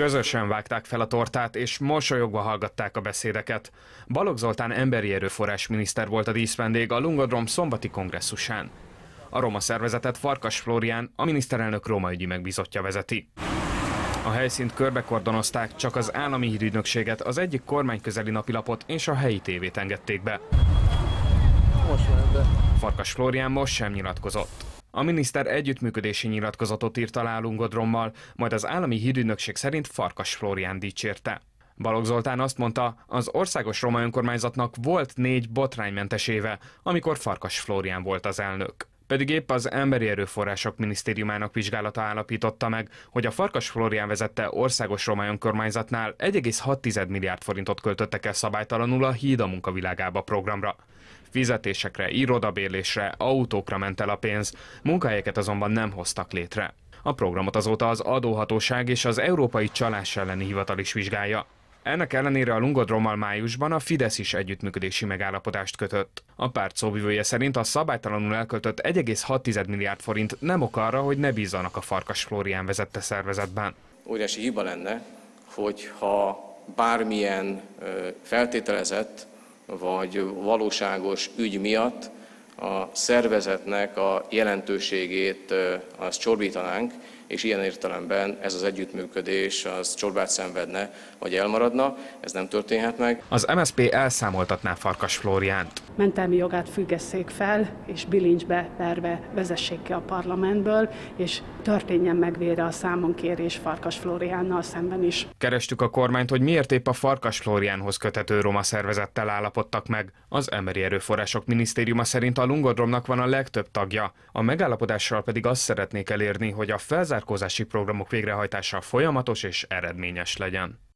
Közösen vágták fel a tortát, és mosolyogva hallgatták a beszédeket. Balog Zoltán emberi erőforrás miniszter volt a díszvendég a Lungodrom szombati kongresszusán. A roma szervezetet Farkas Flórián, a miniszterelnök roma ügyi megbizotja vezeti. A helyszínt körbekordonozták, csak az állami hírügynökséget, az egyik közeli napilapot és a helyi tévét engedték be. Farkas Flórián most sem nyilatkozott. A miniszter együttműködési nyilatkozatot írt alá Lungodrommal, majd az állami hírügynökség szerint Farkas Flórián dicsérte. Balogh Zoltán azt mondta, az országos roma önkormányzatnak volt négy botránymentes éve, amikor Farkas Flórián volt az elnök pedig épp az Emberi Erőforrások Minisztériumának vizsgálata állapította meg, hogy a Farkas Florián vezette országos romai önkormányzatnál 1,6 milliárd forintot költöttek el szabálytalanul a Híd a munkavilágába programra. Fizetésekre, irodabérlésre, autókra ment el a pénz, munkahelyeket azonban nem hoztak létre. A programot azóta az adóhatóság és az Európai Csalás elleni Hivatal is vizsgálja. Ennek ellenére a Lungodrommal májusban a Fidesz is együttműködési megállapodást kötött. A párt szóvivője szerint a szabálytalanul elköltött 1,6 milliárd forint nem ok arra, hogy ne bízzanak a Farkas Flórián vezette szervezetben. Óriási hiba lenne, hogyha bármilyen feltételezett vagy valóságos ügy miatt a szervezetnek a jelentőségét azt csorbítanánk, és ilyen értelemben ez az együttműködés az csorbát szenvedne, vagy elmaradna, ez nem történhet meg. Az MSP elszámoltatná Farkas Flóriánt. Mentelmi jogát függesszék fel, és bilincsbe verve vezessék ki a parlamentből, és történjen meg vére a számonkérés Farkas Flóriánnal szemben is. Kerestük a kormányt, hogy miért épp a Farkas Flóriánhoz kötető roma szervezettel állapodtak meg. Az Emberi Erőforrások Minisztériuma szerint a Lungodromnak van a legtöbb tagja. A megállapodással pedig azt szeretnék elérni, hogy a felzárás felzárkózási programok végrehajtása folyamatos és eredményes legyen.